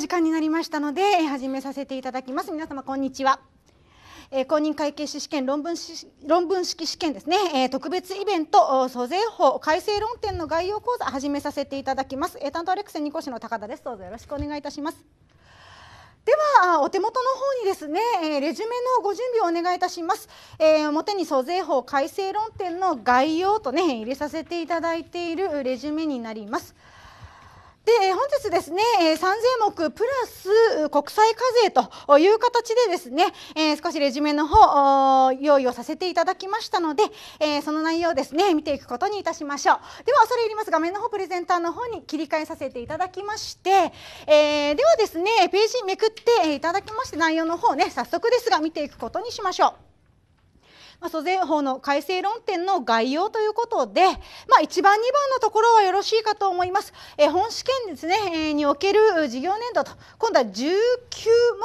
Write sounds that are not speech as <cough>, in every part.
時間になりましたので、始めさせていただきます皆様こんにちは、えー、公認会計士試験論文論文式試験ですね、えー、特別イベント租税法改正論点の概要講座始めさせていただきます、えー、担当アレクセン2講師の高田ですどうぞよろしくお願いいたしますではお手元の方にですね、えレジュメのご準備をお願いいたします、えー、表に租税法改正論点の概要とね入れさせていただいているレジュメになりますで本日ですね3000目プラス国際課税という形でですね、え少しレジュメの方用意をさせていただきましたので、えその内容をですね見ていくことにいたしましょうでは恐れ入ります画面の方プレゼンターの方に切り替えさせていただきまして、えではですねページめくっていただきまして内容の方ね早速ですが見ていくことにしましょう。まあ、租税法の改正論点の概要ということで、まあ、1番2番のところはよろしいかと思います。え本試験ですね、えにおける事業年度と今度は19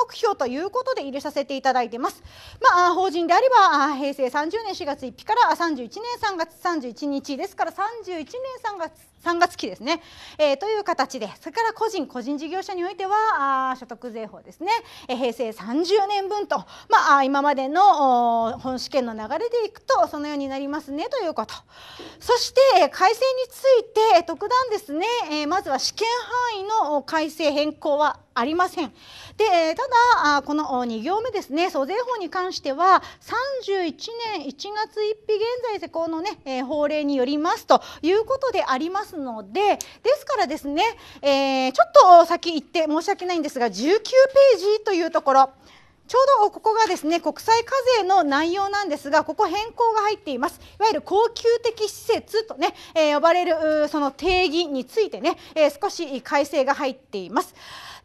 目標ということで入れさせていただいています。まあ、法人であれば平成30年4月1日から31年3月31日ですから31年3月3月期ですね、えー、という形でそれから個人個人事業者においてはあ所得税法ですね、えー、平成30年分と、まあ、今までの本試験の流れでいくとそのようになりますねということそして改正について特段ですね、えー、まずは試験範囲の改正変更はありません。でただこの2行目ですね租税法に関しては31年1月1日現在施行のね、法令によりますということでありますのでですからですね、えー、ちょっと先行って申し訳ないんですが19ページというところちょうどここがですね国際課税の内容なんですがここ変更が入っていますいわゆる恒久的施設とね、えー、呼ばれるその定義についてね、えー、少し改正が入っています。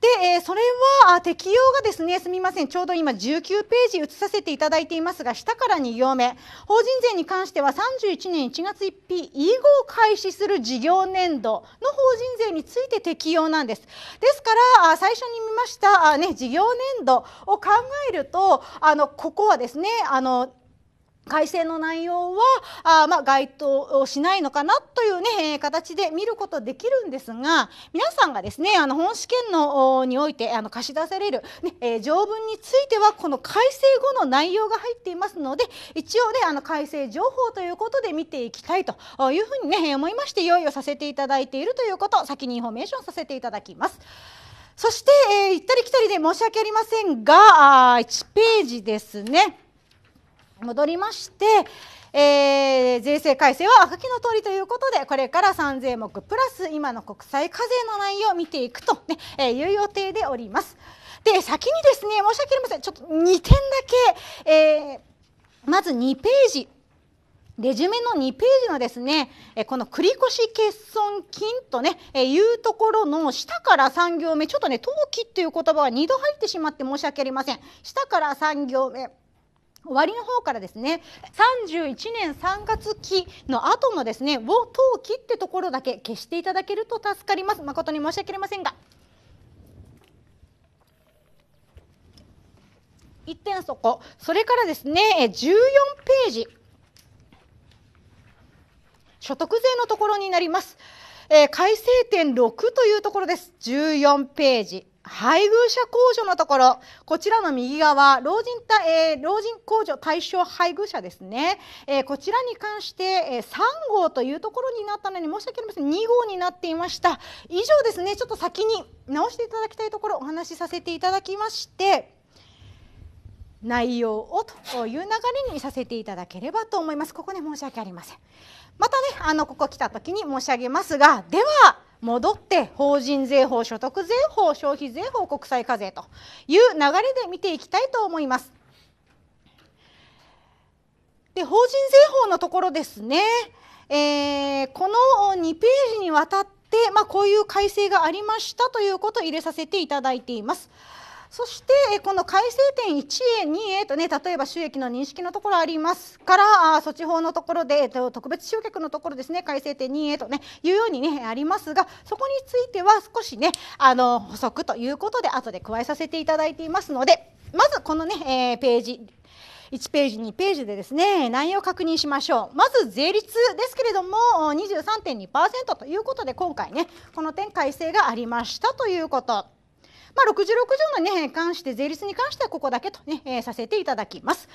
で、えー、それはあ適用がですねすみませんちょうど今19ページ移させていただいていますが下から2行目法人税に関しては31年1月1日以後開始する事業年度の法人税について適用なんですですからあ最初に見ました、あ、ね、事業年度を考えるとあのここはですねあの改正の内容はあ、まあ、該当しないのかなというね、え形で見ることできるんですが皆さんがですねあの本試験のにおいてあの貸し出されるね、ねえー、条文についてはこの改正後の内容が入っていますので一応ねあの改正情報ということで見ていきたいというふうにね思いまして用意をさせていただいているということを先にインフォメーションさせていただきます。そして、えー、行ったり来たりで申し訳ありませんが1ページですね。戻りまして、えー、税制改正は赤木の通りということでこれから三税目プラス今の国際課税の内容を見ていくと、ねえいう予定でおります。で先にですね申し訳ありませんちょっと2点だけ、えー、まず2ページレジュメの2ページのですね、この繰越欠損金とね、いうところの下から3行目、ちょっとね、登記という言葉が2度入ってしまって申し訳ありません。下から3行目。終わりの方からですね31年3月期の後のですね「を当期」ってところだけ消していただけると助かります誠に申し訳ありませんが1点そこそれからですね14ページ所得税のところになります、えー、改正点6というところです14ページ配偶者控除のところ、こちらの右側、老人た、えー、老人控除対象配偶者ですね、えー、こちらに関して、えー、3号というところになったのに、申し訳ありません、2号になっていました。以上ですね、ちょっと先に直していただきたいところ、お話しさせていただきまして、内容をという流れにさせていただければと思います。ここで申し訳ありません。またね、あの、ここ来た時に申し上げますが、では、戻って法人税法所得税法消費税法国際課税という流れで見ていきたいと思います。で法人税法のところですね、えー、この2ページにわたって、まあ、こういう改正がありましたということを入れさせていただいています。そしてこの改正点1へ2へとね例えば収益の認識のところありますから措置法のところで特別集客のところですね改正点2へとねいうようにねありますがそこについては少しねあの補足ということで後で加えさせていただいていますのでまずこのね、えページ1ページ2ページでですね内容を確認しましょうまず税率ですけれども23.2%ということで今回ねこの点改正がありましたということ。まあ、66条の、ね、関して税率に関してはここだけとね、えー、させていただきます。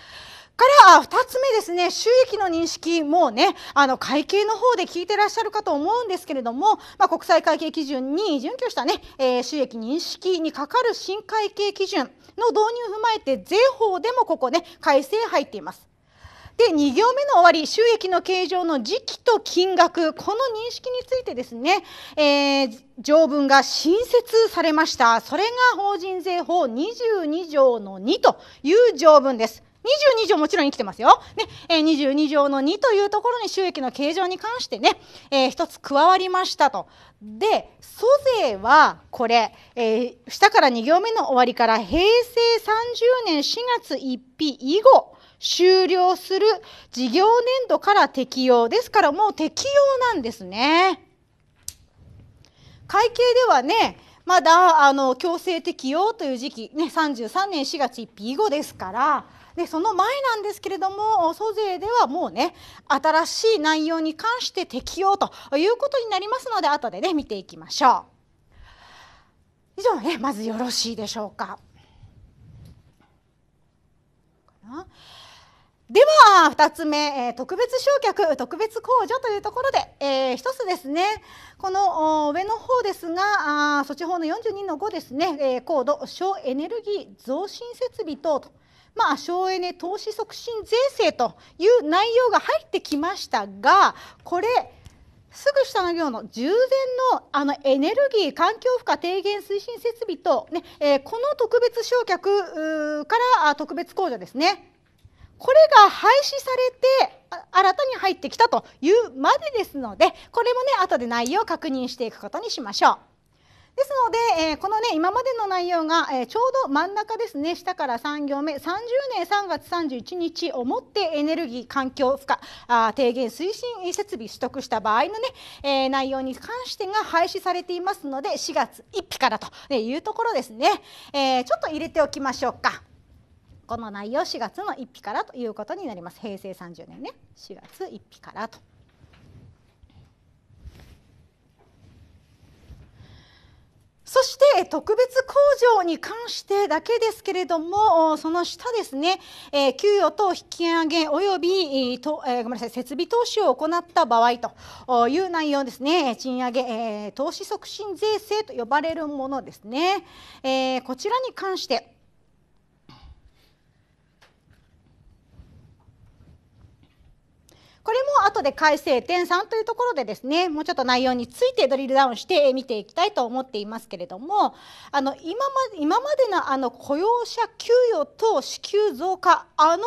から2つ目ですね収益の認識もうねあの会計の方で聞いてらっしゃるかと思うんですけれども、まあ、国際会計基準に準拠したね、えー、収益認識にかかる新会計基準の導入を踏まえて税法でもここね改正入っています。で2行目の終わり収益の計上の時期と金額この認識についてですね、えー、条文が新設されましたそれが法人税法22条の2という条文です。22条もちろん生きてますよ。ね、え22条の2というところに収益の形状に関してね、えー、一つ加わりましたと。で、租税はこれ、えー、下から2行目の終わりから平成30年4月1日以後、終了する事業年度から適用ですからもう適用なんですね。会計ではねまだあの強制適用という時期、ね、33年4月1日以後ですからでその前なんですけれども租税ではもうね新しい内容に関して適用ということになりますので後でね見ていきましょう。以上ねまずよろしいでしょうか。かでは2つ目、えー、特別焼却特別控除というところで、えー、1つですねこの上の方ですがあ措置法の42の5ですね、えー、高度省エネルギー増進設備等と。まあ、省エネ投資促進税制という内容が入ってきましたがこれすぐ下の行の充電のあのエネルギー環境負荷低減推進設備等、ねえー、この特別償却から特別控除ですねこれが廃止されて新たに入ってきたというまでですのでこれもね後で内容を確認していくことにしましょう。ですので、えー、このね今までの内容が、えー、ちょうど真ん中ですね下から3行目30年3月31日をもってエネルギー環境負荷あ低減推進設備取得した場合のね、えー、内容に関してが廃止されていますので4月1日からというところですね、えちょっと入れておきましょうか。この内容4月の1日からということになります平成30年ね4月1日からと。そして特別控除に関してだけですけれども、その下ですね、え給与等引き上げ及びと、えごめんなさい設備投資を行った場合という内容ですね、賃上げ、え投資促進税制と呼ばれるものですね、えこちらに関して。これも後で改正点3というところでですねもうちょっと内容についてドリルダウンして見ていきたいと思っていますけれどもあの今ま今までのあの雇用者給与等支給増加あの、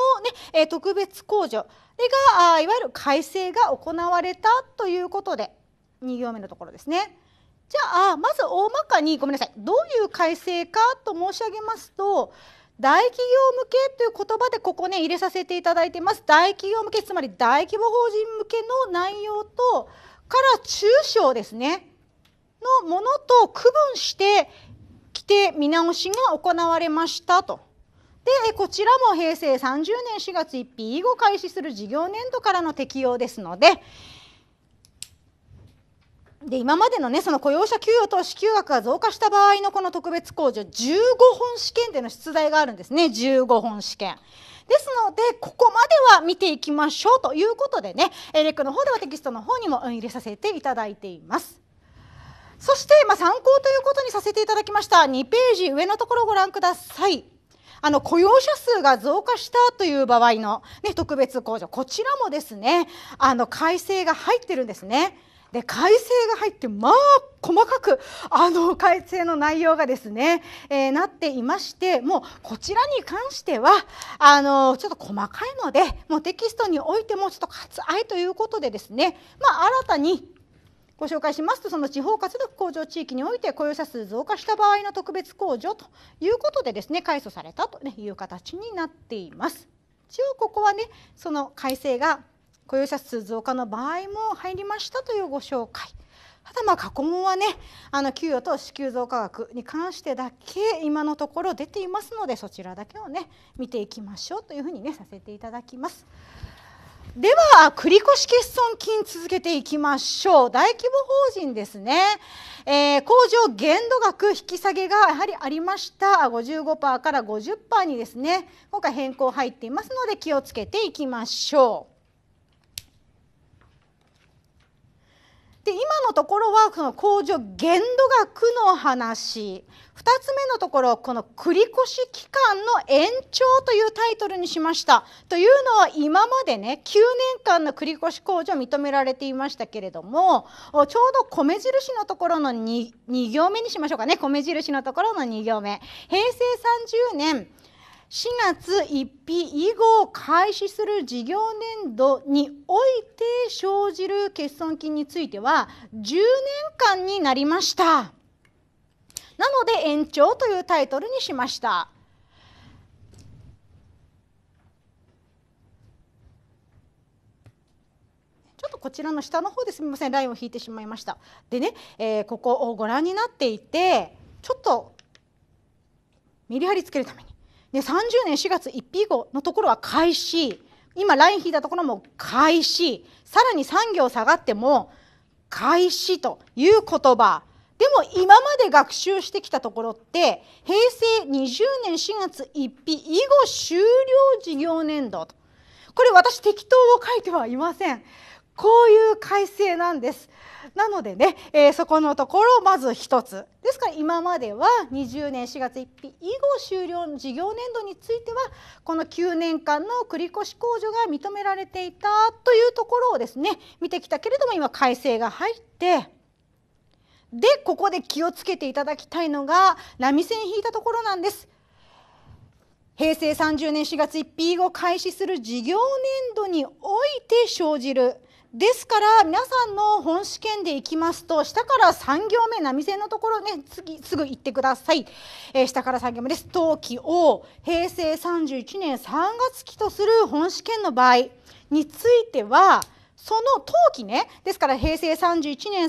ね特別控除がいわゆる改正が行われたということで2行目のところですね。じゃあまず大まかにごめんなさいどういう改正かと申し上げますと大企業向けという言葉でここね入れさせていただいてます大企業向けつまり大規模法人向けの内容とから中小ですねのものと区分して規定見直しが行われましたと。でこちらも平成30年4月1日以後開始する事業年度からの適用ですのでで今までの,、ね、その雇用者給与と支給額が増加した場合のこの特別控除15本試験での出題があるんですね15本試験。ですのでここまでは見ていきましょうということでねレックの方ではテキストの方にも入れさせていただいています。そして、まあ、参考ということにさせていただきました2ページ上のところをご覧ください。あの雇用者数が増加したという場合の、ね、特別控除こちらもですねあの改正が入ってるんですね。で改正が入ってまあ細かくあの改正の内容がですね、えー、なっていましてもうこちらに関してはあのちょっと細かいのでもうテキストにおいてもちょっと割愛ということでですね、まあ、新たにご紹介しますとその地方活力向上地域において雇用者数増加した場合の特別控除ということでですね改組されたという形になっています。一応ここはねその改正が雇用者数増加の場合も入りましたというご紹介。ただまあ過去問はねあの給与と支給増加額に関してだけ今のところ出ていますのでそちらだけをね見ていきましょうというふうにねさせていただきます。では繰越欠損金続けていきましょう大規模法人ですね、えー、工場限度額引き下げがやはりありました55%から50%にですね今回変更入っていますので気をつけていきましょう。で今のところはその控除限度額の話2つ目のところこの繰越期間の延長というタイトルにしましたというのは今までね9年間の繰越控除認められていましたけれどもちょうど米印のところの 2, 2行目にしましょうかね米印のところの2行目平成30年4月1日以後開始する事業年度において生じる欠損金については10年間になりましたなので延長というタイトルにしましたちょっとこちらの下の方ですみませんラインを引いてしまいましたでね、えー、ここをご覧になっていてちょっとメリハリつけるためにで30年4月1日以降のところは開始今ライン引いたところも開始さらに産業下がっても開始という言葉でも今まで学習してきたところって平成20年4月1日以後終了事業年度とこれ私適当を書いてはいませんこういう改正なんです。なのでね、えー、そこのところをまず一つですから今までは20年4月1日以後終了の事業年度についてはこの9年間の繰越控除が認められていたというところをですね見てきたけれども今改正が入ってでここで気をつけていただきたいのが波線引いたところなんです。平成30年4月1日以後開始する事業年度において生じるですから皆さんの本試験でいきますと下から3行目波線のところね次すぐ行ってください、えー、下から3行目です冬季を平成31年3月期とする本試験の場合についてはその冬季ねですから平成31年3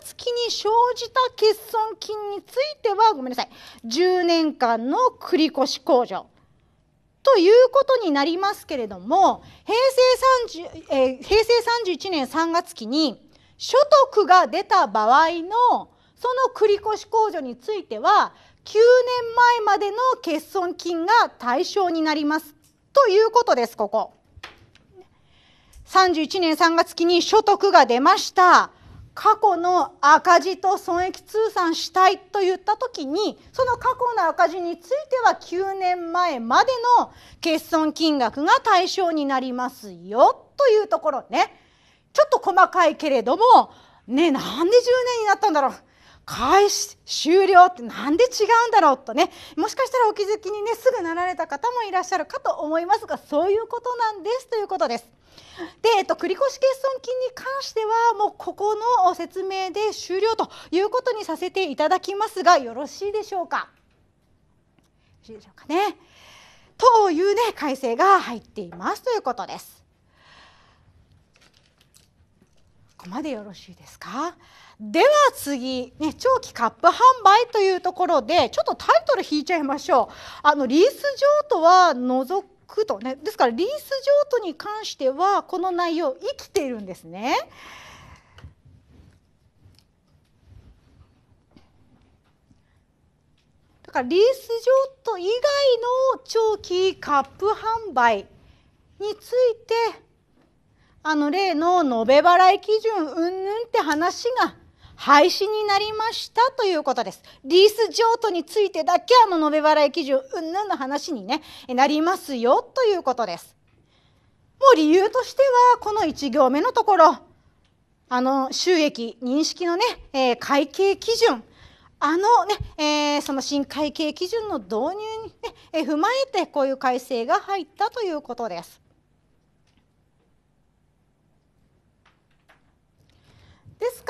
月期に生じた欠損金についてはごめんなさい10年間の繰越控除ということになりますけれども平成3えー、平成31年3月期に所得が出た場合のその繰越控除については9年前までの欠損金が対象になりますということですここ31年3月期に所得が出ました過去の赤字と損益通算したいと言った時にその過去の赤字については9年前までの欠損金額が対象になりますよというところねちょっと細かいけれどもねなんで10年になったんだろう開始終了ってなんで違うんだろうとねもしかしたらお気づきにねすぐなられた方もいらっしゃるかと思いますがそういうことなんですということです。で、えっと、繰越欠損金に関してはもうここの説明で終了ということにさせていただきますがよろしいでしょうかよろしいでしょうかね。というね改正が入っていますということです。ここまでよろしいですかでは次、ね、長期カップ販売というところでちょっとタイトル引いちゃいましょうあのリース譲渡は除くとねですからリース譲渡に関してはこの内容生きているんですね。だからリース譲渡以外の長期カップ販売についてあの例の延べ払い基準うんぬんって話が廃止になりましたということです。リース譲渡についてだけあの延べ払い基準うんぬんの話に、ね、なりますよということです。もう理由としてはこの1行目のところあの収益認識のね、えー、会計基準あのね、えー、その新会計基準の導入にねえー、踏まえてこういう改正が入ったということです。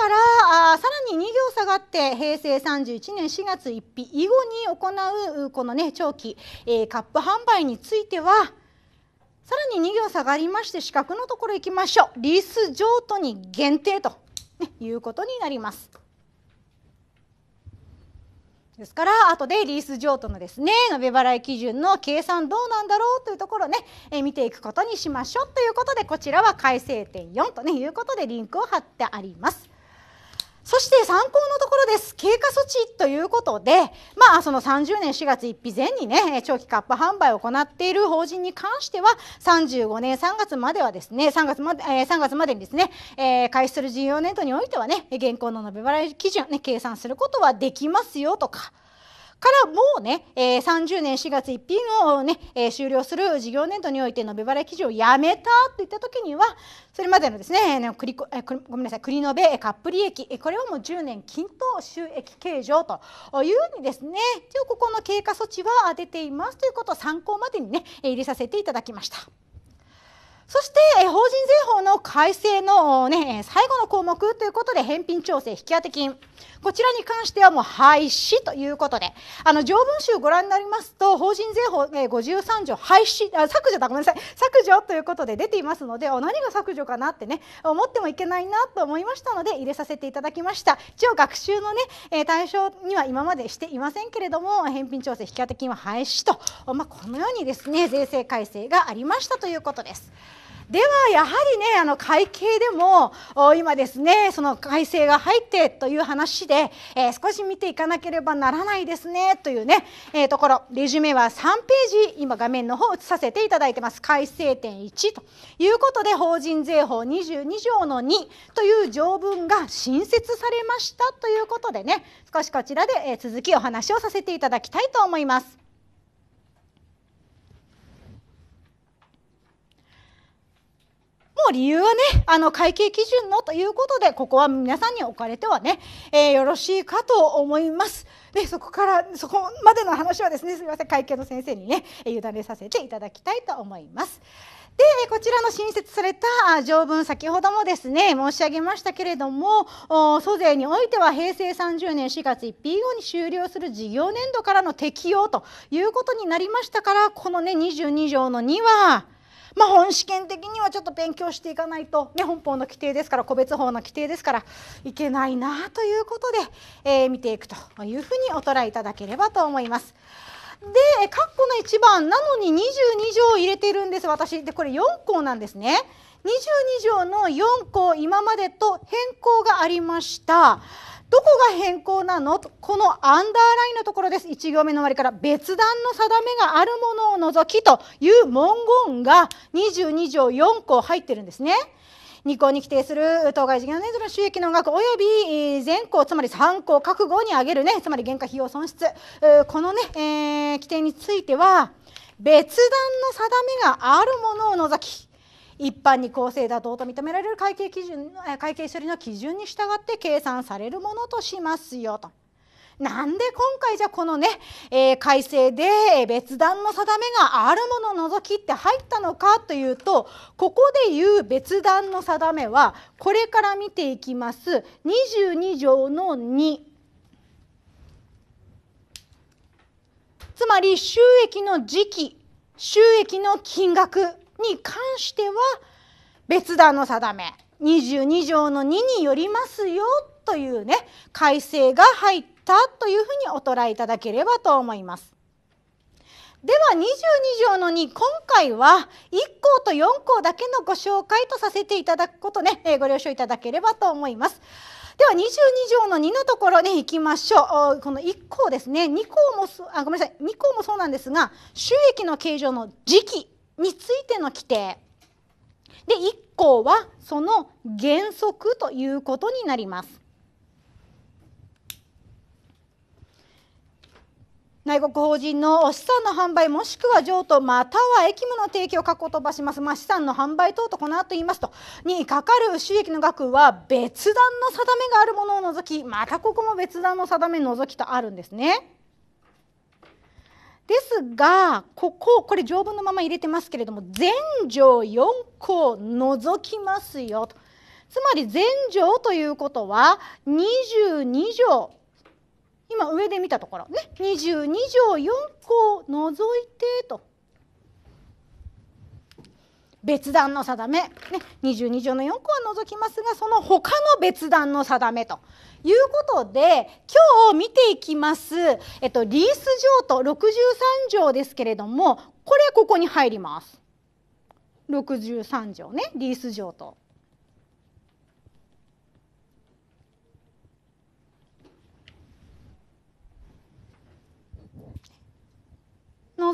からあさらに2行下がって平成31年4月1日以後に行うこのね長期、えー、カップ販売についてはさらに2行下がりまして四角のところ行きましょうリース譲渡に限定と、ね、いうことになります。ですから後でリース譲渡のですね延べ払い基準の計算どうなんだろうというところね、え見ていくことにしましょうということでこちらは改正点4と、ね、いうことでリンクを貼ってあります。そして参考のところです、経過措置ということで、まあ、その30年4月1日前にね、長期カップ販売を行っている法人に関しては、35年3月まではですね、3月まで,、えー、3月までにですね、えー、開始する事業年度においてはね、現行の延べ払い基準、ね、計算することはできますよとか。からもうね、えー、30年4月1日をね、えー、終了する事業年度において延べ払い基準をやめたといった時にはそれまでのですね、えー、えー、ごめんなさい繰延べカップ利益これはもう10年均等収益計上というふうにですね一応ここの経過措置は出ていますということを参考までにね入れさせていただきました。そして法人税法の改正の、ね、最後の項目ということで返品調整引当金こちらに関してはもう廃止ということであの条文集をご覧になりますと法人税法、え53条廃止あ削除だごめんなさい削除ということで出ていますので何が削除かなってね思ってもいけないなと思いましたので入れさせていただきました一応学習のね、えー、対象には今までしていませんけれども返品調整引当金は廃止と、まあ、このようにですね税制改正がありましたということです。ではやはりねあの会計でも今ですねその改正が入ってという話で、えー、少し見ていかなければならないですねというね、えー、ところレジュメは3ページ今画面の方映させていただいてます改正点1ということで法人税法22条の2という条文が新設されましたということでね少しこちらで続きお話をさせていただきたいと思います。う理由はね、あの会計基準のということで、ここは皆さんに置かれてはね、えー、よろしいかと思います。で、そこから、そこまでの話はですね、<laughs> すみません、会計の先生にね、委ねさせていただきたいと思います。でこちらの新設された条文先ほどもですね申し上げましたけれども租税においては平成30年4月1日以後に終了する事業年度からの適用ということになりましたからこのね22条の2はまあ、本試験的にはちょっと勉強していかないと、ね、本法の規定ですから個別法の規定ですからいけないなということで、えー、見ていくというふうにお捉えいただければと思います。で、括弧の1番なのに22条入れてるんです私でこれ4項なんですね。22条の4項今までと変更がありました。どこが変更なのこのアンダーラインのところです1行目の終わりから別段の定めがあるものを除きという文言が22条4項入ってるんですね。2項に規定する当該事業年度の収益の額及び全項つまり3項覚悟に上げるねつまり原価費用損失このね、えー、規定については別段の定めがあるものを除き一般に公正妥当と認められる会計基準会計処理の基準に従って計算されるものとしますよと。なんで今回じゃこのね、えー、改正で別段の定めがあるもの除きって入ったのかというとここで言う別段の定めはこれから見ていきます22条の2。つまり収益の時期収益の金額に関しては別段の定め22条の2によりますよというね改正が入ったというふうにお捉えいただければと思います。では22条の2今回は1項と4項だけのご紹介とさせていただくことね、えご了承いただければと思います。では22条の2のところね行きましょうこの1項ですね2項もあごめんなさい2項もそうなんですが収益の計上の時期についての規定で1項はその原則ということになります。内国法人の資産の販売もしくは譲渡または役務の提供を確保飛ばします、まあ、資産の販売等とこの後言いますとにかかる収益の額は別段の定めがあるものを除きまたここも別段の定め除きとあるんですね。ですがこここれ条文のまま入れてますけれども全条4項除きますよとつまり全条ということは22条今上で見たところね22条4項除いてと。別段の定め、ね、22条の4項は除きますがその他の別段の定めということで今日見ていきます、えっと、リース譲渡63条ですけれどもこれここに入ります。63条ねリース譲渡。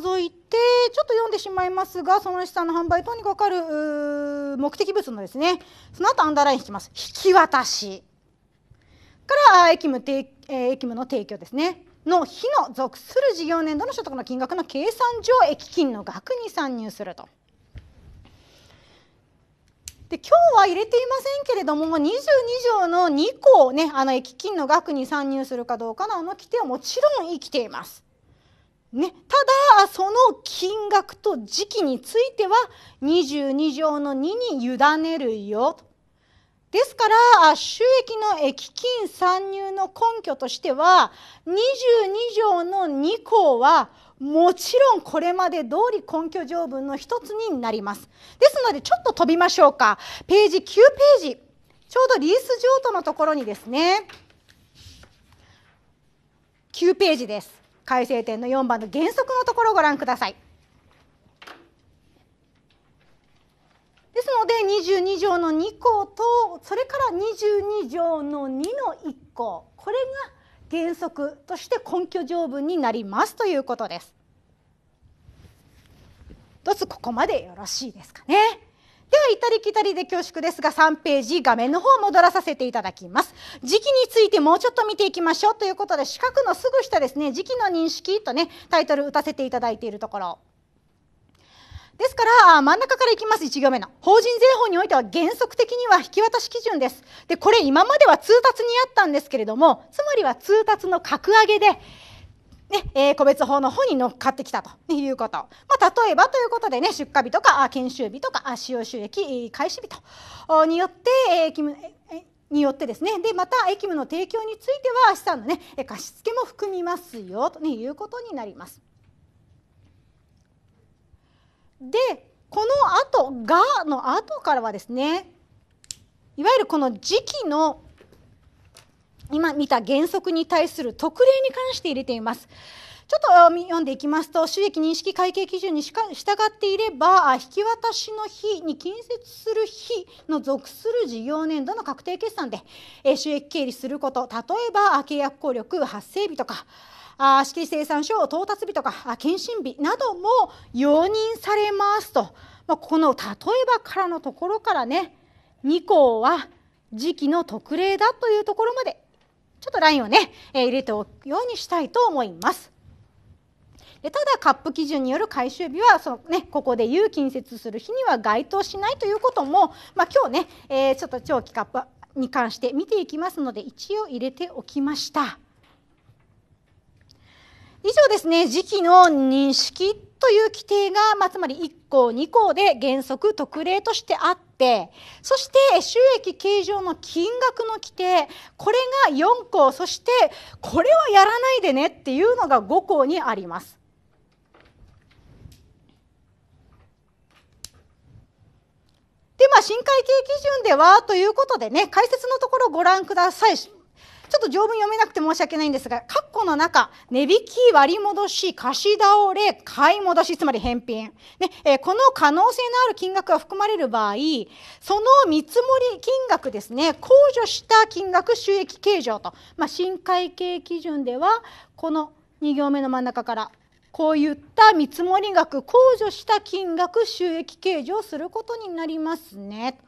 除いてちょっと読んでしまいますがその資産の販売等にかかる目的物のですねその後アンダーライン引きます引き渡しから駅務提、えー、駅務の提供ですねの日の属する事業年度の所得の金額の計算上益金の額に参入すると。で今日は入れていませんけれども22条の2項ねあの益金の額に参入するかどうかのあの規定はもちろん生きています。ね、ただその金額と時期については22条の2に委ねるよと。ですから収益の益金参入の根拠としては22条の2項はもちろんこれまで通り根拠条文の一つになります。ですのでちょっと飛びましょうか。ページ9ページ。ちょうどリース譲渡のところにですね、9ページです。改正点の4番の原則のところをご覧ください。ですので22条の2項とそれから22条の2の1項これが原則として根拠条文になりますということです。どうぞここまでよろしいですかね。ではたり来たりで恐縮ですが3ページ画面の方戻らさせていただきます時期についてもうちょっと見ていきましょうということで四角のすぐ下ですね時期の認識とねタイトル打たせていただいているところですから真ん中からいきます1行目の法人税法においては原則的には引き渡し基準ですでこれ今までは通達にあったんですけれどもつまりは通達の格上げでねえー、個別法の方に乗っかってきたということ、まあ、例えばということで、ね、出荷日とか研修日とか使用収益開始日とによって、えー、によってですねでまた駅務の提供については資産の、ね、貸し付けも含みますよということになります。でこのあと「が」の後からはですねいわゆるこの時期の今見た原則に対する特例に関して入れています。ちょっと読んでいきますと、収益認識会計基準に従っていれば、引き渡しの日に近接する日の属する事業年度の確定決算で収益経理すること、例えば契約効力発生日とか、資金生産書到達日とか、検診日なども容認されますと、まこの例えばからのところからね、2項は時期の特例だというところまでちょっとラインをね、えー、入れておくようにしたいと思います。でただカップ基準による回収日はその、ね、ここでいう近接する日には該当しないということも、まあ、今日ね、えー、ちょっと長期カップに関して見ていきますので一応入れておきました。以上ですね時期の認識という規定が、まあ、つまり1項2項で原則特例としてあってそして収益計上の金額の規定これが4項そしてこれはやらないでねっていうのが5項にあります。でまあ、新会計基準ではということでね解説のところご覧ください。ちょっと条文読めなくて申し訳ないんですが、括弧の中、値引き、割り戻し、貸し倒れ、買い戻し、つまり返品。ね、えー、この可能性のある金額が含まれる場合、その見積もり金額ですね、控除した金額収益計上と、まあ、新会計基準では、この2行目の真ん中から、こういった見積もり額、控除した金額収益計上することになりますね。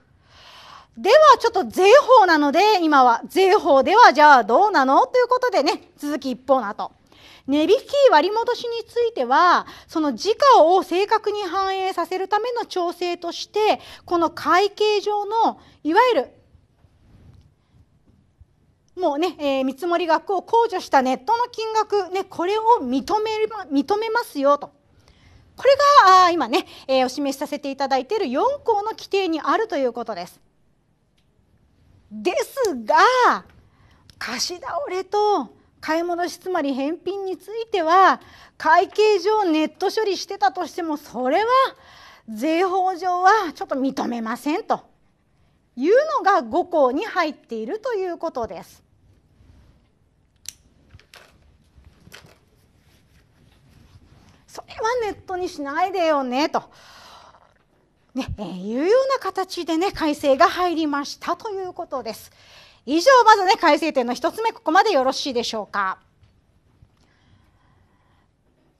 ではちょっと税法なので今は税法ではじゃあどうなのということでね続き一方の後値引き割戻しについてはその時価を正確に反映させるための調整としてこの会計上のいわゆるもうね、えー、見積もり額を控除したネットの金額、ね、これを認め認めますよと。これが今ね、えー、お示しさせていただいている4項の規定にあるということです。ですが貸し倒れと買い戻しつまり返品については会計上ネット処理してたとしてもそれは税法上はちょっと認めませんというのが5項に入っているということです。それはネットにしないでよねと。ねえー、いうような形で、ね、改正が入りましたということです。以上、まず、ね、改正点の一つ目、ここまでよろしいでしょうか。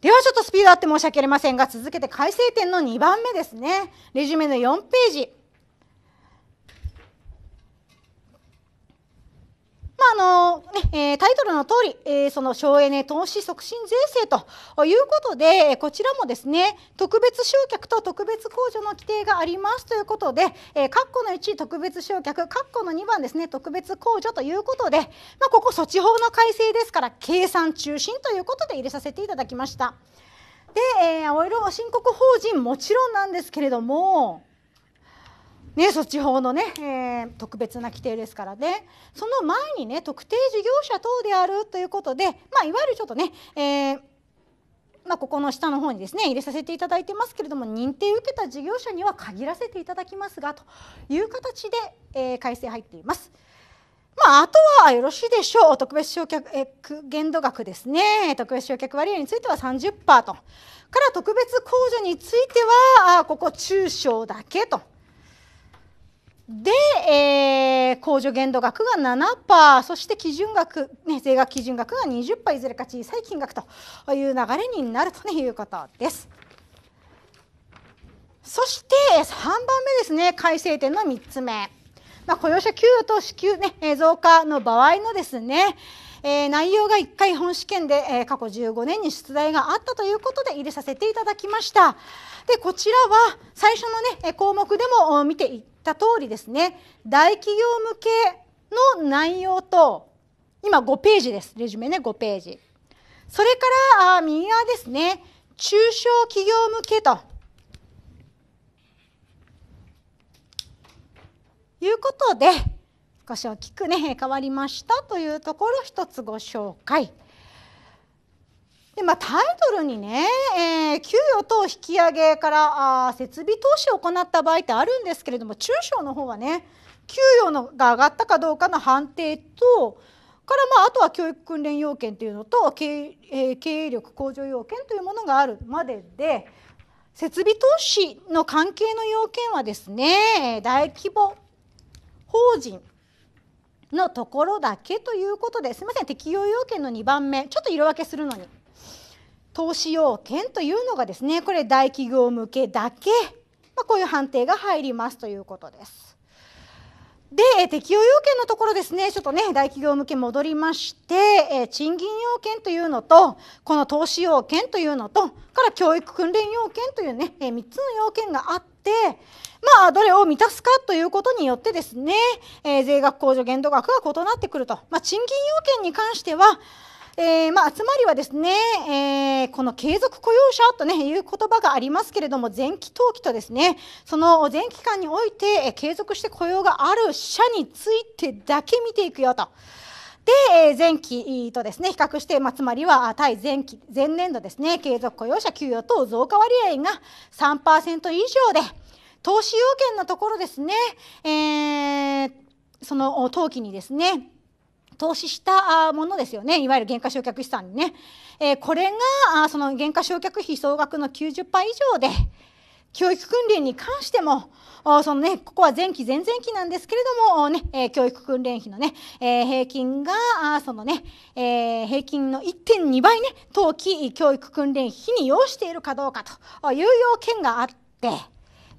ではちょっとスピードあって申し訳ありませんが続けて改正点の2番目ですねレジュメの4ページまああのねえタイトルの通り、えその省エネ投資促進税制ということでこちらもですね特別償却と特別控除の規定がありますということで、え括弧の1特別償却括弧の2番ですね特別控除ということで、まあ、ここ措置法の改正ですから計算中心ということで入れさせていただきました。で、え青色申告法人もちろんなんですけれどもね、そっち法のね、えー、特別な規定ですからねその前にね特定事業者等であるということで、まあ、いわゆるちょっとね、えーまあ、ここの下の方にですね入れさせていただいてますけれども認定受けた事業者には限らせていただきますがという形で、えー、改正入っています。まあ、あとはよろしいでしょう特別償却え限度額ですね特別償却割合については30%とから特別控除についてはここ中小だけと。で、えー、控除限度額が7%そして基準額、ね、税額基準額が20%いずれか小さい金額という流れになるということです。そして3番目ですね改正点の3つ目、まあ、雇用者給与と支給、ね、増加の場合のですねえー、内容が1回本試験で、えー、過去15年に出題があったということで入れさせていただきました。でこちらは最初の、ね、項目でも見ていた通りですね大企業向けの内容と今5ページですレジュメね5ページそれからあ右側ですね中小企業向けということで少し大きくね変わりましたというところ一つご紹介。でまあ、タイトルにね、えー、給与等引き上げからあ設備投資を行った場合ってあるんですけれども中小の方はね給与のが上がったかどうかの判定とからまああとは教育訓練要件というのと経,、えー、経営力向上要件というものがあるまでで設備投資の関係の要件はですね大規模法人のところだけということですみません適用要件の2番目ちょっと色分けするのに。投資要件というのがですねこれ大企業向けだけ、まあ、こういう判定が入りますということです。で適用要件のところですねちょっとね大企業向け戻りまして賃金要件というのとこの投資要件というのとから教育訓練要件というね3つの要件があってまあどれを満たすかということによってですね税額控除限度額が異なってくると、まあ、賃金要件に関してはえー、まあ、つまりはですね、えー、この継続雇用者と、ね、いう言葉がありますけれども、前期、登記とですね、その前期間において、え継続して雇用がある社についてだけ見ていくよと。で、前期とですね、比較して、まあ、つまりは対前期、前年度ですね、継続雇用者給与等増加割合が3%以上で、投資要件のところですね、えー、その登記にですね、投資したものですよねいわゆる減価償却資産にね、えー、これがその減価償却費総額の90%以上で教育訓練に関しても、そのね、ここは前期、前々期なんですけれども、ね、え教育訓練費のね、え平均が、そのね、え平均の1.2倍ね、当期教育訓練費に要しているかどうかという要件があって、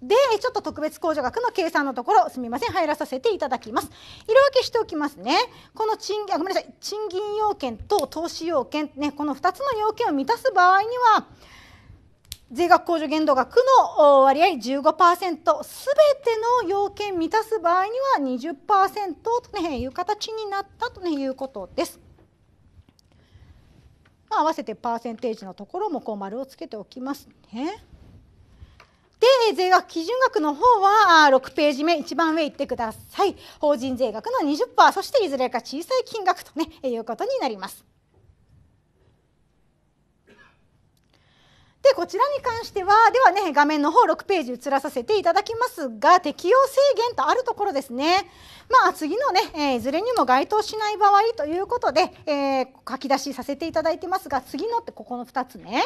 でちょっと特別控除額の計算のところすみません入らさせていただきます色分けしておきますねこの賃あごめんなさい賃金要件と投資要件、ね、この2つの要件を満たす場合には税額控除限度額の割合15%すべての要件満たす場合には20%と、ね、いう形になったと、ね、いうことです。まあ、合わせてパーセンテージのところもこう丸をつけておきますね。で、税額基準額の方は6ページ目、一番上行ってください。法人税額の20%、そしていずれか小さい金額と、ね、いうことになります。でこちらに関してはではね画面の方6ページ映らさせていただきますが適用制限とあるところですねまあ次のね、えー、いずれにも該当しない場合ということで、えー、書き出しさせていただいてますが次のってここの2つね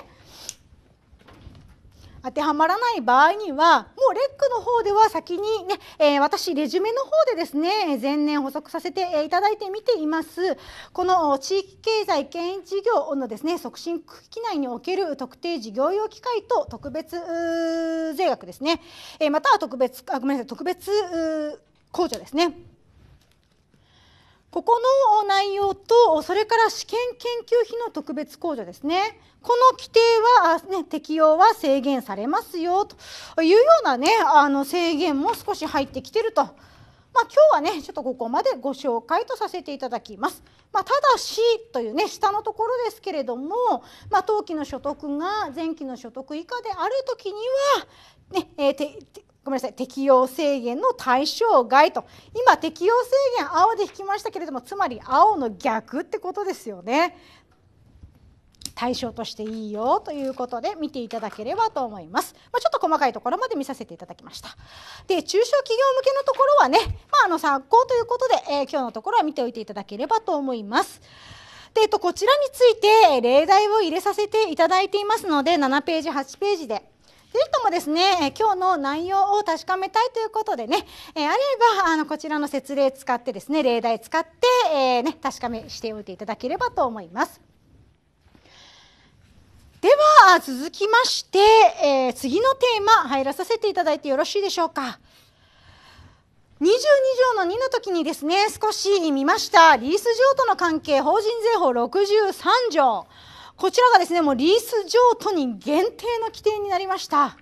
当てはまらない場合にはもうレックの方では先にね、えー、私レジュメの方でですね前年補足させていただいてみていますこの地域経済牽営事業のですね促進区域内における特定事業用機会と特別税額ですね、えー、または特別あごめんなさい特別控除ですね。ここの内容とそれから試験研究費の特別控除ですねこの規定は、ね、適用は制限されますよというような、ね、あの制限も少し入ってきてると。まあ、今日はねちょっとここまでご紹介とさせていただきます。まあ、ただしというね下のところですけれども、まあ、当期の所得が前期の所得以下である時にはね、ねえー、ごめんなさい適用制限の対象外と今適用制限青で引きましたけれどもつまり青の逆ってことですよね対象としていいよということで見ていただければと思います。まあ、ちょっと細かいところまで見させていただきました。で中小企業向けのところはね、まあ、あの参考ということで、えー、今日のところは見ておいていただければと思います。で、えっと、こちらについて例題を入れさせていただいていますので7ページ8ページでぜひともですね、今日の内容を確かめたいということでね、えあればあのこちらの説例使ってですね、例題使って、えー、ね、確かめしておいていただければと思います。では続きまして、えー、次のテーマ入らさせていただいてよろしいでしょうか。22条の2の時にですね少し見ましたリース上との関係法人税法63条。こちらがですねもうリース譲渡に限定の規定になりました。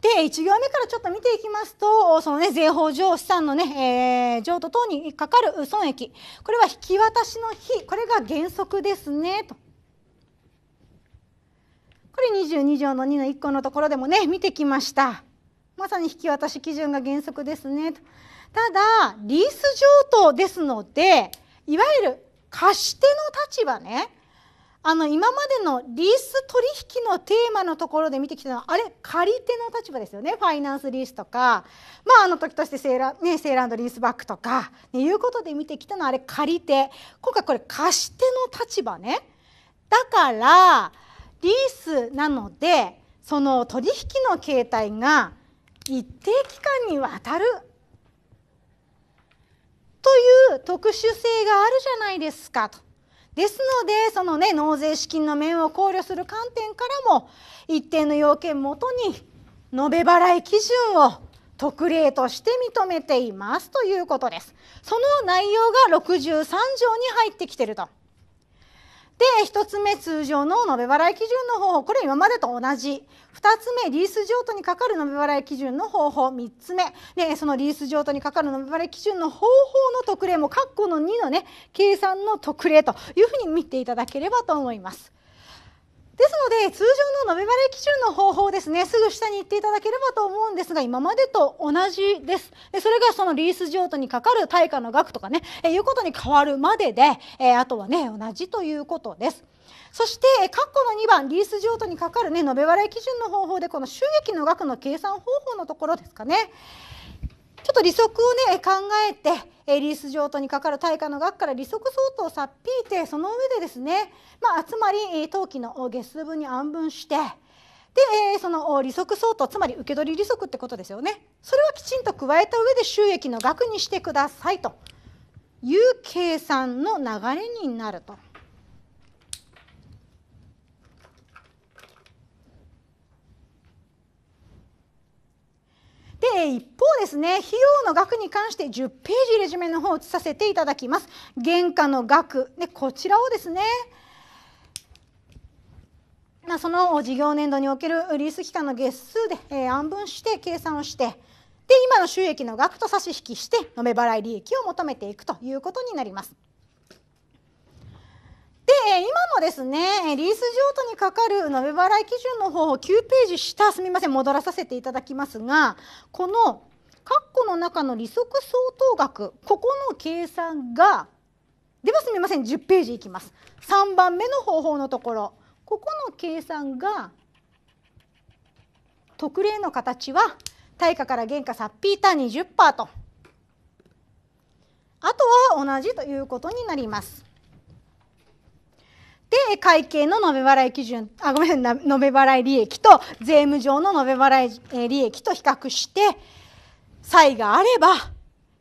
で1行目からちょっと見ていきますとその、ね、税法上資産のね、えー、譲渡等にかかる損益これは引き渡しの日これが原則ですねと。これ22条の2の1個のところでもね見てきました。まさに引き渡し基準が原則ですねと。ただリース譲渡ですのでいわゆる貸し手の立場ねあの今までのリース取引のテーマのところで見てきたのはあれ借り手の立場ですよねファイナンスリースとか、まあ、あの時としてセーラ,、ね、セーランドリースバックとか、ね、いうことで見てきたのはあれ借り手今回これ貸し手の立場ねだからリースなのでその取引の形態が一定期間にわたるという特殊性があるじゃないですかと。ですのでそのね納税資金の面を考慮する観点からも一定の要件もとに延べ払い基準を特例として認めていますということです。その内容が63条に入ってきてると。で1つ目通常の延べ払い基準の方法これ今までと同じ2つ目リース譲渡にかかる延べ払い基準の方法3つ目でそのリース譲渡にかかる延べ払い基準の方法の特例も括弧の2のね計算の特例というふうに見ていただければと思います。ですので通常の延べ払い基準の方法ですねすぐ下に行っていただければと思うんですが今までと同じですでそれがそのリース譲渡にかかる対価の額とかね、えいうことに変わるまでで、えあとはね同じということです。そして、括弧の2番、リース譲渡にかかるね、延べ払い基準の方法で、この収益の額の計算方法のところですかね。ちょっと利息をね考えて、えリース譲渡にかかる対価の額から利息相当を差っ引いてその上でですね、まあ、つまり当期の月数分に安分してで、えその利息相当つまり受取利息ってことですよねそれをきちんと加えた上で収益の額にしてくださいという計算の流れになると。で一方ですね費用の額に関して10ページレジュメの方を移させていただきます原価の額でこちらをですねその事業年度におけるリース期間の月数で、えー、分して計算をしてで今の収益の額と差し引きして延べ払い利益を求めていくということになります。で今のですねリース譲渡にかかる鍋払い基準の方を9ページ下すみません戻らさせていただきますがこの括弧の中の利息相当額ここの計算がではすみません10ページいきます3番目の方法のところここの計算が特例の形は対価から原価差ピーター20%とあとは同じということになります。で会計の延べ払い基準あ <laughs> ごめんな延べ払い利益と税務上の延べ払い利益と比較して差異があれば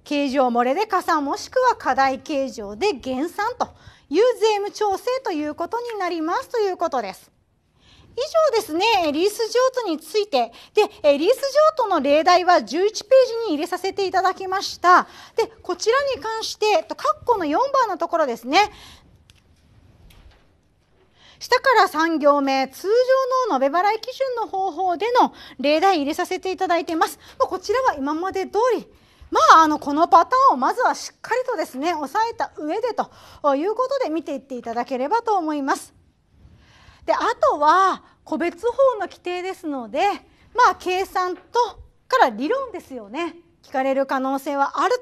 形状漏れで加算もしくは課題形状で減算という税務調整ということになりますということです。以上ですね、リース譲渡について。で、リース譲渡の例題は11ページに入れさせていただきました。で、こちらに関して、括弧の4番のところですね、下から3行目、通常の延べ払い基準の方法での例題入れさせていただいています。まあ、こちらは今まで通り、まあ、あのこのパターンをまずはしっかりとですね押さえた上でということで見ていっていただければと思います。であとは個別法の規定ですので、まあ、計算とから理論ですよね。聞かれる可能性はある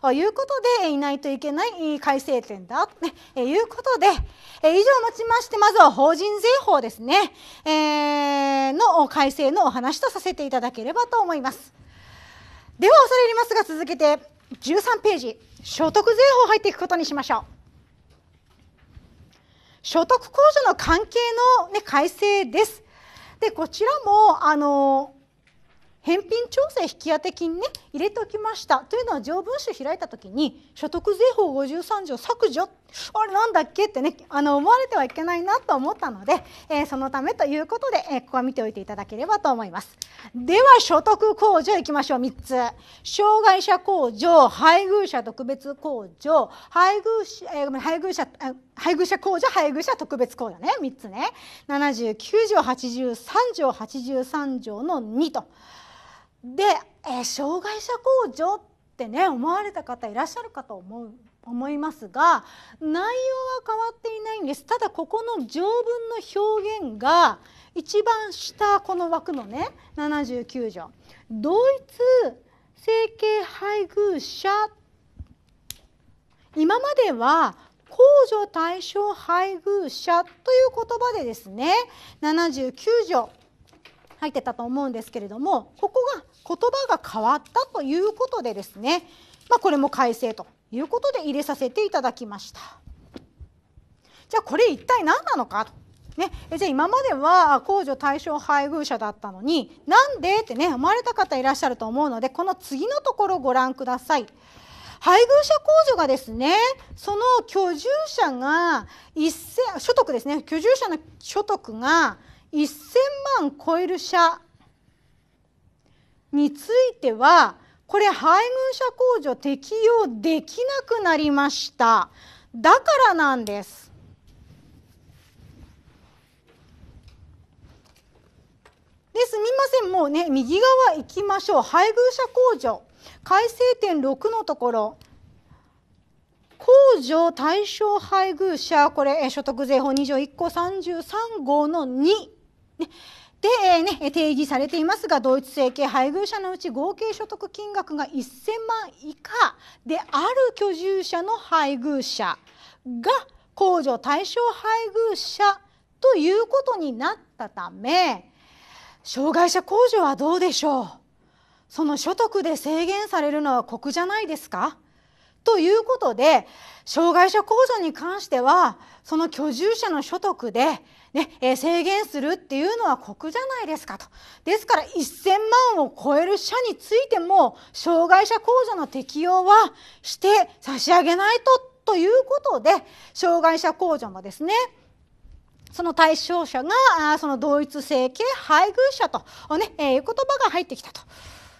ということでいないといけない改正点だということで以上をもちましてまずは法人税法ですね、えー、の改正のお話とさせていただければと思います。では恐れ入りますが続けて13ページ所得税法入っていくことにしましょう。所得控除の関係の、ね、改正です。でこちらもあの返品調整引当金ね入れておきましたというのは条文書開いた時に所得税法53条削除あれなんだっけってねあの思われてはいけないなと思ったので、えー、そのためということで、えー、ここは見ておいていただければと思いますでは所得控除いきましょう3つ障害者控除配偶者特別控除配偶者、えー、配偶者配偶者控除配偶者特別控除ね3つね79条83条83条の2と。で、え障害者控除ってね思われた方いらっしゃるかと思う思いますが内容は変わっていないんですただここの条文の表現が一番下この枠のね79条同一生形配偶者今までは控除対象配偶者という言葉でですね79条入ってたと思うんですけれどもここが言葉が変わったということでですね、まあ、これも改正ということで入れさせていただきました。じゃあこれ一体何なのかと。ね、えじゃあ今までは控除対象配偶者だったのになんでってね思われた方いらっしゃると思うのでこの次のところをご覧ください。配偶者控除がですねその居住者が一0所得ですね居住者の所得が1000万超える者についてはこれ配偶者控除適用できなくなりましただからなんですですみませんもうね右側行きましょう配偶者控除改正点6のところ控除対象配偶者これ所得税法2条1項33号の2、ね、で、ね、定義されていますが同一生計配偶者のうち合計所得金額が1000万以下である居住者の配偶者が控除対象配偶者ということになったため障害者控除はどうでしょうその所得で制限されるのは酷じゃないですかということで障害者控除に関してはその居住者の所得でねえー、制限するっていうのは酷じゃないですかとですから1000万を超える社についても障害者控除の適用はして差し上げないとということで障害者控除のですねその対象者がその同一性系配偶者と、ねえー、いう言葉が入ってきたと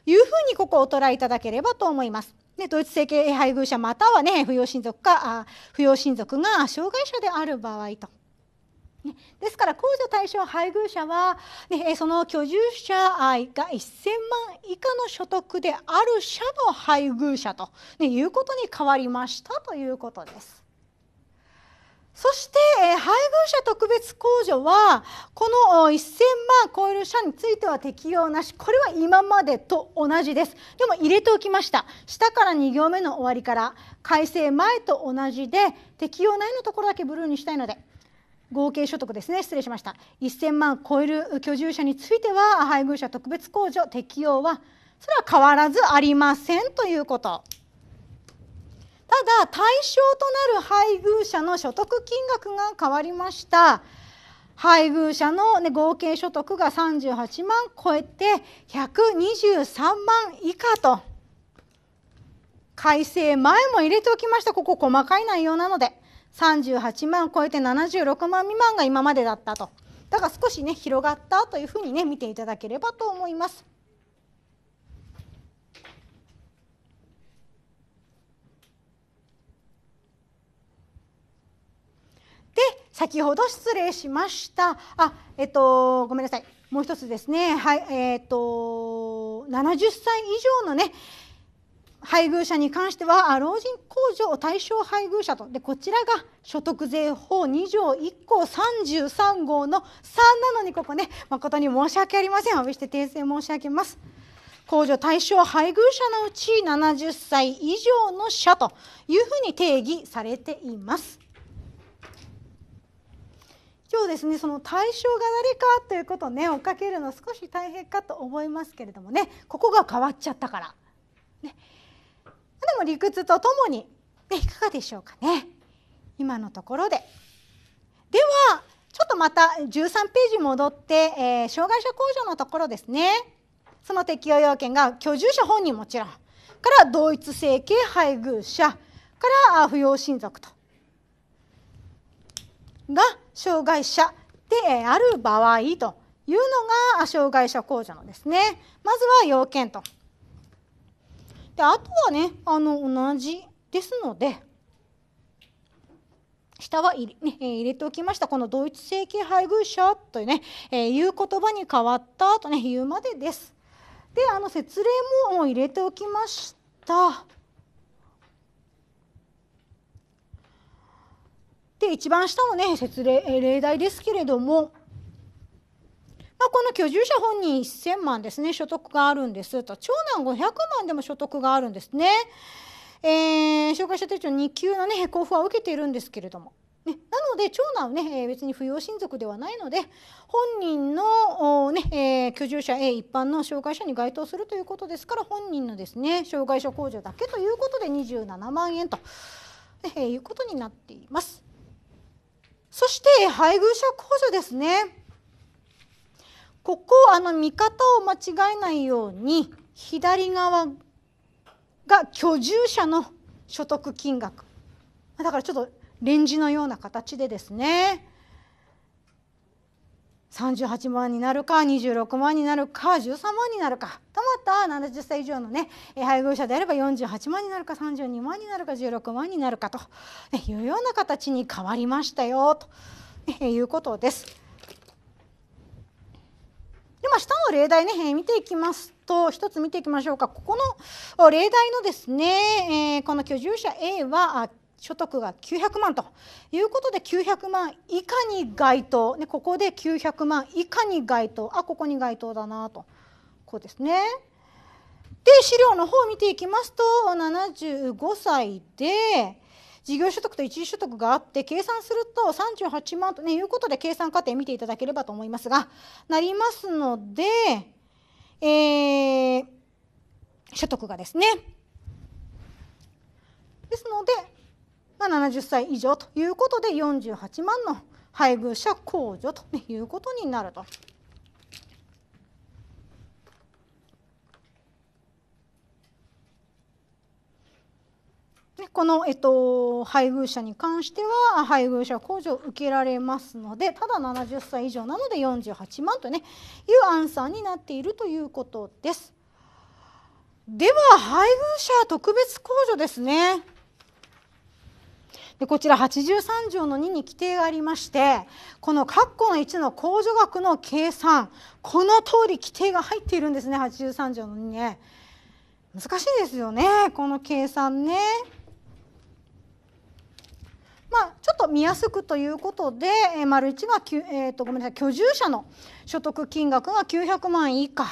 いうふうにここをお捉えいただければと思います。で同一性系配偶者またはね扶養親族か扶養親族が障害者である場合と。ですから控除対象配偶者は、ね、その居住者が1000万以下の所得である者の配偶者と、ね、いうことに変わりましたということです。そして配偶者特別控除はこの1000万超える社については適用なしこれは今までと同じですでも入れておきました下から2行目の終わりから改正前と同じで適用内のところだけブルーにしたいので合計所得ですね失礼しました1000万超える居住者については配偶者特別控除適用はそれは変わらずありませんということただ対象となる配偶者の所得金額が変わりました配偶者の、ね、合計所得が38万超えて123万以下と改正前も入れておきましたここ細かい内容なので。38万超えて76万未満が今までだったとだから少しね広がったというふうにね見ていただければと思います。で先ほど失礼しましたあえっとごめんなさいもう一つですねはいえっと70歳以上のね配偶者に関しては老人控除対象配偶者とでこちらが所得税法2条1項33号の3なのにここね誠に申し訳ありませんお詫びして訂正申し上げます。控除対象配偶者のうち70歳以上の者というふうに定義されています。今日ですねその対象が誰かということをね追っかけるの少し大変かと思いますけれどもねここが変わっちゃったから。ね、でも理屈とともに、でいかがでしょうかね今のところで。ではちょっとまた13ページ戻って、えー、障害者控除のところですねその適用要件が居住者本人もちろんから同一性系配偶者から扶養親族とが障害者である場合というのが障害者控除のですねまずは要件とであとはねあの同じですので下は入れ,、ね、入れておきましたこの同一性系配偶者というね、えー、いう言葉に変わったとね言うまでです。であの説明も入れておきました。で一番下のね説例例題ですけれどもまあ、この居住者本人1000万ですね所得があるんですと長男500万でも所得があるんですね。えー、紹介し手帳2級の、ね、交付は受けているんですけれども。ね、なので長男はね、え別に扶養親族ではないので本人の、ねえー、居住者 A 一般の障害者に該当するということですから本人のですね障害者控除だけということで27万円と、ねえー、いうことになっています。そして配偶者控除ですね。ここあの見方を間違えないように左側が居住者の所得金額だからちょっとレンジのような形でですね38万になるか26万になるか13万になるかたまった70歳以上のね配偶者であれば48万になるか32万になるか16万になるかというような形に変わりましたよということです。でまあ、下の例題ね、見ていきますと1つ見ていきましょうかここの例題のですね、えー、この居住者 A は所得が900万ということで900万以下に該当、ね、ここで900万以下に該当あここに該当だなとこうですね。で資料の方を見ていきますと75歳で事業所得と一時所得があって計算すると38万と、いうことで計算過程見ていただければと思いますがなりますので、えー、所得がですねですので、まあ、70歳以上ということで48万の配偶者控除ということになると。この、えっと、配偶者に関しては配偶者控除を受けられますのでただ70歳以上なので48万と、ね、いうアンサーになっているということです。では配偶者特別控除ですね。でこちら83条の2に規定がありましてこの括弧の1の控除額の計算この通り規定が入っているんですね83条の2ね難しいですよねこの計算ね。まあ、ちょっと見やすくということで、えー、丸1が、えーと、ごめんなさい居住者の所得金額が900万以下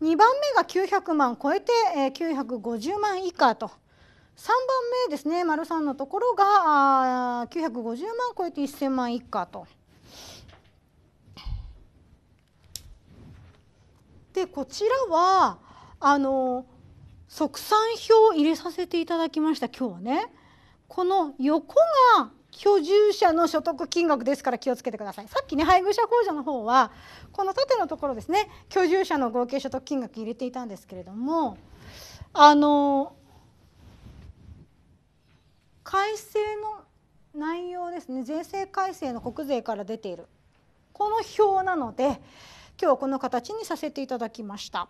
2番目が900万超えて、えー、950万以下と。3番目ですね丸3のところがあ950万超えて1000万以下と。でこちらはあの即算表を入れさせていただきました今日はね。この横が居住者の所得金額ですから気をつけてくださいさっきね配偶者控除の方はこの縦のところですね居住者の合計所得金額入れていたんですけれどもあの改正の内容ですね税制改正の国税から出ているこの表なので今日はこの形にさせていただきました。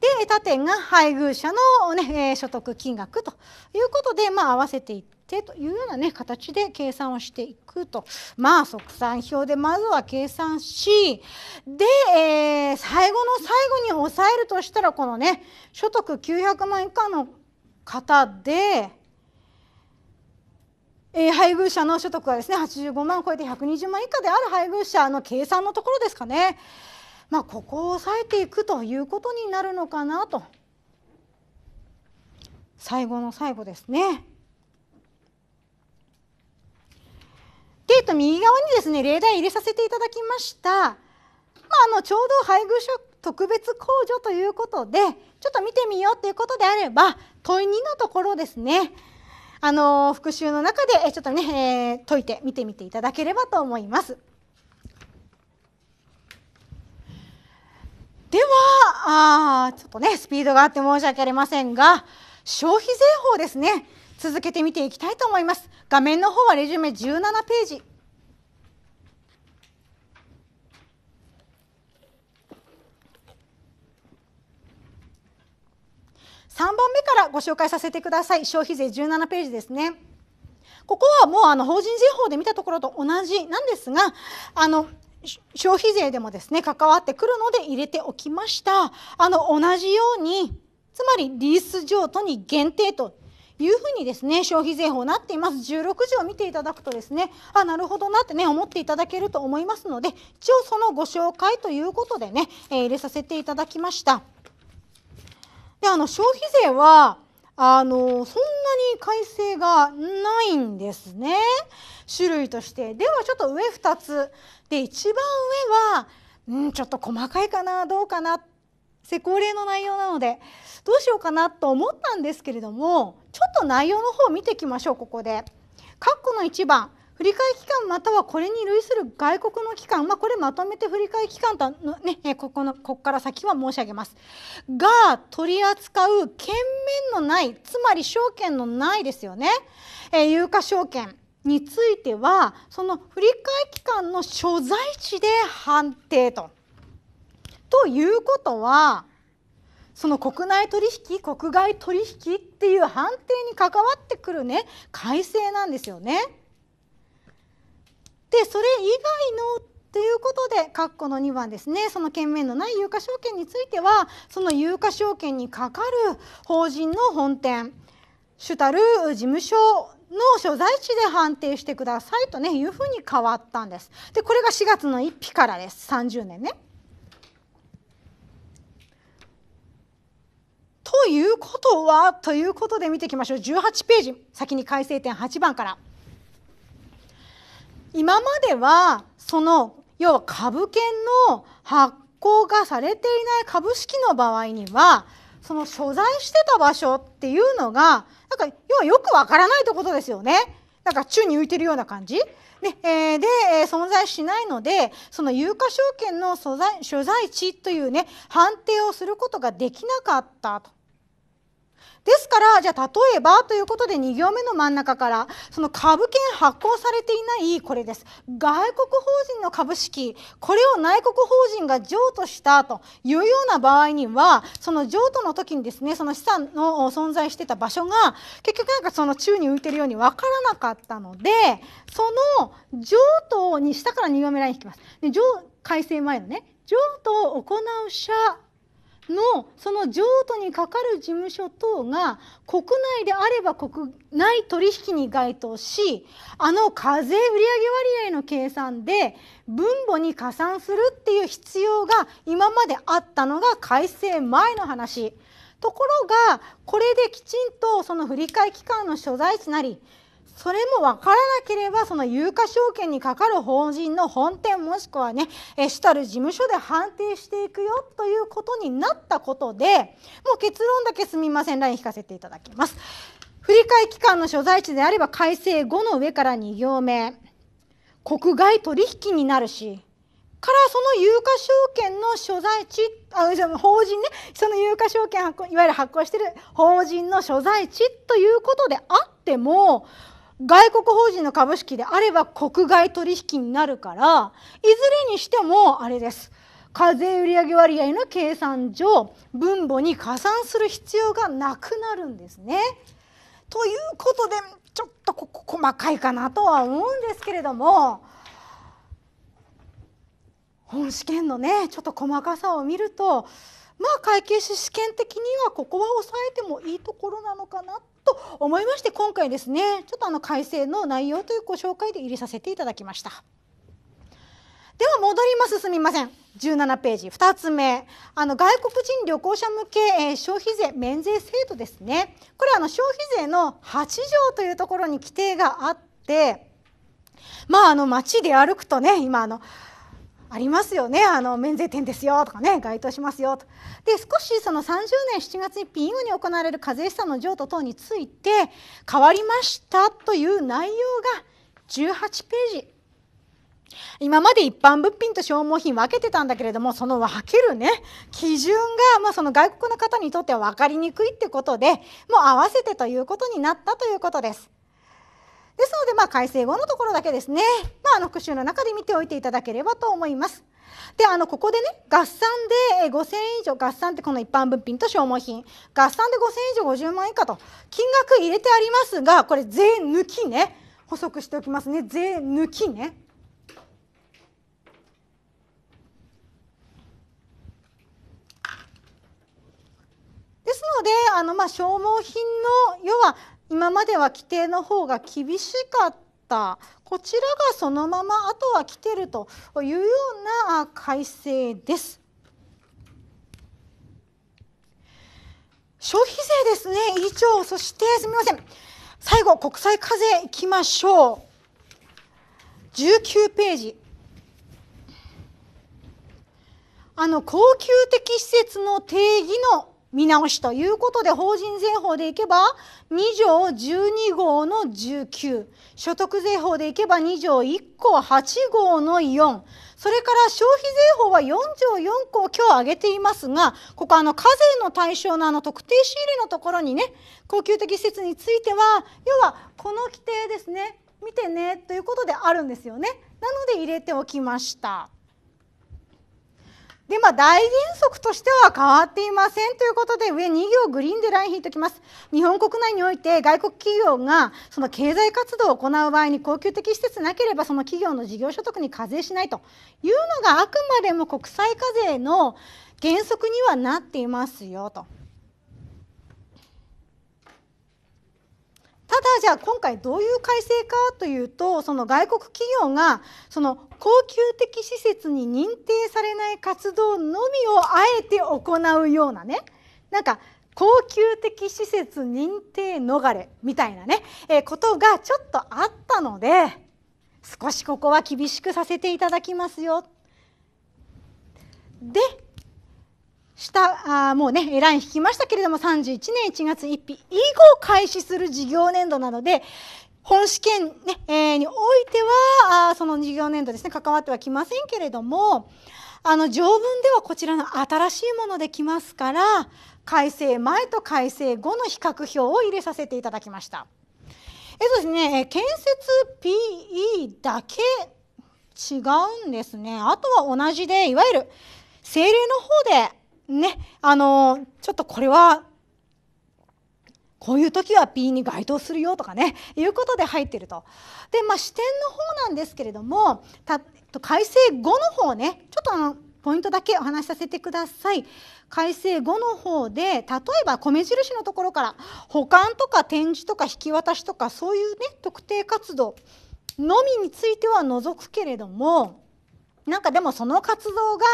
で他店が配偶者の、ね所得金額ということで、まあ、合わせていってというような、ね、形で計算をしていくとまあ即算表でまずは計算しで、えー、最後の最後に抑えるとしたらこのね所得900万以下の方で。えー、配偶者の所得はですね85万を超えて120万以下である配偶者の計算のところですかね。まあ、ここを抑えていくということになるのかなと最後の最後ですね。で、えっと、右側にですね例題入れさせていただきました、まあ、あのちょうど配偶者特別控除ということでちょっと見てみようということであれば問い2のところですねあの復習の中でちょっとね、えー、解いて見てみていただければと思います。ではあちょっとねスピードがあって申し訳ありませんが消費税法ですね続けて見ていきたいと思います画面の方はレジュメ17ページ3番目からご紹介させてください消費税17ページですねここはもうあの法人税法で見たところと同じなんですがあの消費税でもですね関わってくるので入れておきましたあの同じようにつまりリース譲渡に限定というふうにですね消費税法なっています16条を見ていただくとですねあなるほどなってね思っていただけると思いますので一応そのご紹介ということでね、え入れさせていただきましたであの消費税はあのそんなに改正がないんですね種類としてではちょっと上2つで一番上はうんちょっと細かいかなどうかな施工例の内容なのでどうしようかなと思ったんですけれどもちょっと内容の方を見ていきましょうここで。括弧の1番振替機関またはこれに類する外国の機関、まあ、これまとめて振替機関との、ね、ここのここから先は申し上げます。が取り扱う権面のないつまり証券のないですよね、え有価証券についてはその振替機関の所在地で判定と。ということはその国内取引国外取引っていう判定に関わってくるね改正なんですよね。でそれ以外のということで括弧の2番ですねその権面のない有価証券についてはその有価証券にかかる法人の本店主たる事務所の所在地で判定してくださいとねいうふうに変わったんです。でこれが4月の1日からです30年ね。ということはということで見ていきましょう18ページ先に改正点8番から。今まではその要は株券の発行がされていない株式の場合にはその所在してた場所っていうのがなんか要はよくわからないってことですよね。なんか宙に浮いてるような感じで,、えで、え存在しないのでその有価証券の所在所在地というね判定をすることができなかったとですからじゃあ例えばということで2行目の真ん中からその株券発行されていないこれです外国法人の株式これを内国法人が譲渡したというような場合にはその譲渡の時にですねその資産の存在してた場所が結局なんかその宙に浮いてるように分からなかったのでその譲渡に下から2行目ライン引きます。で改正前のね譲渡を行う者のその譲渡にかかる事務所等が国内であれば国内取引に該当しあの課税売上割合の計算で分母に加算するっていう必要が今まであったのが改正前の話。ところがこれできちんとその振替期間の所在地なりそれも分からなければその有価証券にかかる法人の本店もしくはね主たる事務所で判定していくよということになったことでもう結論だけすみませんライン引かせていただきます。振替期間の所在地であれば改正後の上から2行目国外取引になるしからその有価証券の所在地あ法人ねその有価証券いわゆる発行してる法人の所在地ということであっても外国法人の株式であれば国外取引になるからいずれにしてもあれです課税売上割合の計算上分母に加算する必要がなくなるんですね。ということでちょっとここ細かいかなとは思うんですけれども本試験のねちょっと細かさを見るとまあ会計士試験的にはここは抑えてもいいところなのかなってと思いまして今回ですねちょっとあの改正の内容というご紹介で入れさせていただきました。では戻りますすみません17ページ2つ目あの外国人旅行者向け、えー、消費税免税制度ですねこれはあの消費税の8条というところに規定があってまああの街で歩くとね今あのありますよねあの免税店ですよとかね該当しますよと。で少しその30年7月にン u に行われる課税資産の譲渡等について変わりましたという内容が18ページ今まで一般物品と消耗品分けてたんだけれどもその分けるね基準が、まあ、その外国の方にとっては分かりにくいってことでもう合わせてということになったということです。ですので、まあ、改正後のところだけですね、まあ、あの復習の中で見ておいていただければと思います。であのここでね合算で5000円以上合算ってこの一般物品と消耗品合算で5000円以上50万円以下と金額入れてありますがこれ税抜きね補足しておきますね税抜きね。ですのであのまあ消耗品の要は今までは規定の方が厳しかったこちらがそのままあとは来てるというような改正です。消費税ですね以上そしてすみません最後国際課税いきましょう19ページあの恒久的施設の定義の見直しということで、法人税法でいけば、2条12号の19、所得税法でいけば2条1項8号の4、それから消費税法は4条4項今日挙げていますが、ここあの課税の対象のあの特定仕入れのところにね、恒久的施設については、要はこの規定ですね、見てね、ということであるんですよね。なので入れておきました。で、まあ、大原則としては変わっていませんということで、上2行グリーンでライン引いておきます。日本国内において外国企業がその経済活動を行う場合に恒久的施設なければ、その企業の事業所得に課税しないというのがあくまでも国際課税の原則にはなっていますよと。ただじゃあ今回どういう改正かというとその外国企業がその恒久的施設に認定されない活動のみをあえて行うようなねなんか恒久的施設認定逃れみたいなね、えー、ことがちょっとあったので少しここは厳しくさせていただきますよ。で下あもうねライン引きましたけれども31年1月1日以後開始する事業年度なので本試験ね、えー、においてはあその事業年度ですね関わってはきませんけれどもあの条文ではこちらの新しいものできますから改正前と改正後の比較表を入れさせていただきました。えっとですね、建設 PE だけ違うんですねあとは同じでいわゆる政令の方でね、あのー、ちょっとこれは、こういう時は P に該当するよとかね、いうことで入ってると。で、まあ、視点の方なんですけれども、た改正5の方ね、ちょっとあの、ポイントだけお話しさせてください。改正5の方で、例えば米印のところから、保管とか展示とか引き渡しとか、そういうね、特定活動のみについては除くけれども、なんかでもその活動が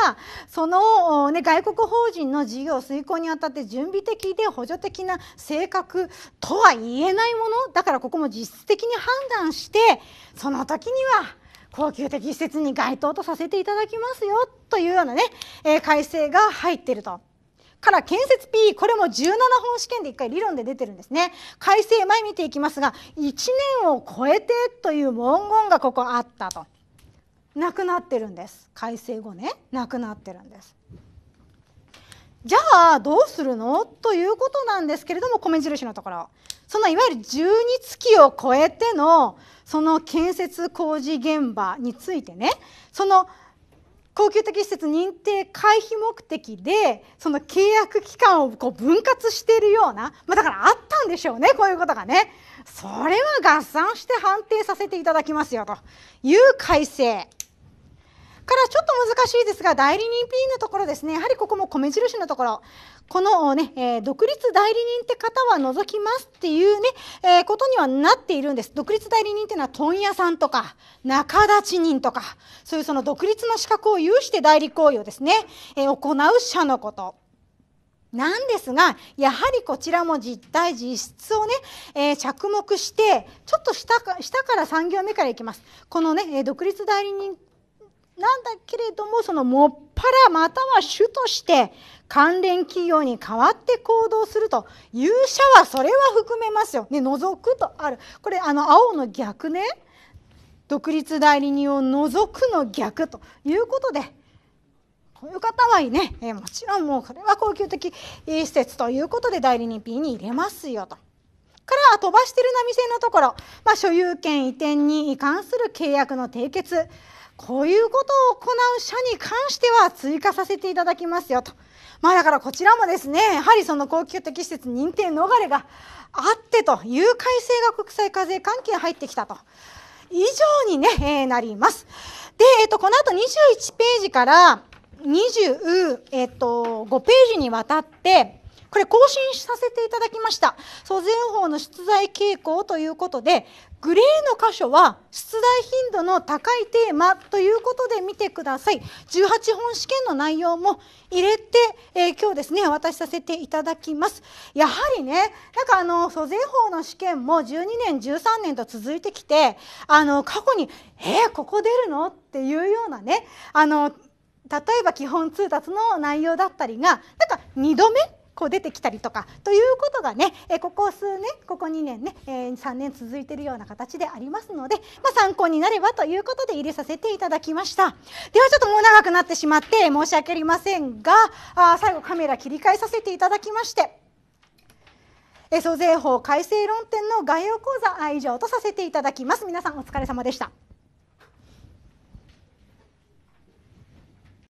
その、ね、外国法人の事業遂行にあたって準備的で補助的な性格とは言えないものだからここも実質的に判断してその時には恒久的施設に該当とさせていただきますよというようなね、えー、改正が入ってると。から建設 P これも17本試験で1回理論で出てるんですね改正前見ていきますが1年を超えてという文言がここあったと。なくなってるんです改正後ねなくなってるんですじゃあどうするのということなんですけれども米印のところそのいわゆる12月を超えてのその建設工事現場についてねその恒久的施設認定回避目的でその契約期間をこう分割しているような、まあ、だからあったんでしょうねこういうことがねそれは合算して判定させていただきますよという改正からちょっと難しいですが代理人 P のところですねやはりここも米印のところこのね、えー、独立代理人って方は除きますっていうね、えー、ことにはなっているんです独立代理人っていうのは問屋さんとか仲立ち人とかそういうその独立の資格を有して代理行為をですね、えー、行う者のことなんですがやはりこちらも実態実質をね、えー、着目してちょっと下下から3行目からいきます。このね独立代理人なんだけれどもそのもっぱらまたは主として関連企業に代わって行動すると勇者はそれは含めますよ。ね除くとあるこれあの青の逆ね独立代理人を除くの逆ということで。こういう方はいいね、えもちろんもうこれは恒久的施設ということで代理人 P に入れますよと。から飛ばしてる波線のところ、まあ、所有権移転に関する契約の締結こういうことを行う社に関しては追加させていただきますよと。まあ、だからこちらもですねやはりその高級的施設認定逃れがあってという改正が国際課税関係入ってきたと。以上にね、えー、なります。で、えっ、と、この後21ページから25、ページにわたって、これ更新させていただきました。租税法の出題傾向ということで、グレーの箇所は出題頻度の高いテーマということで見てください18本試験の内容も入れて、えー、今日ですね渡しさせていただきますやはりねなんかあの租税法の試験も12年13年と続いてきてあの過去に「えー、ここ出るの?」っていうようなねあの例えば基本通達の内容だったりがなんか2度目こう出てきたりとかということがね、えここ数年ここ2年ね、え3年続いているような形でありますので、まあ、参考になればということで入れさせていただきましたではちょっともう長くなってしまって申し訳ありませんがあ最後カメラ切り替えさせていただきまして租税法改正論点の概要講座以上とさせていただきます皆さんお疲れ様でした。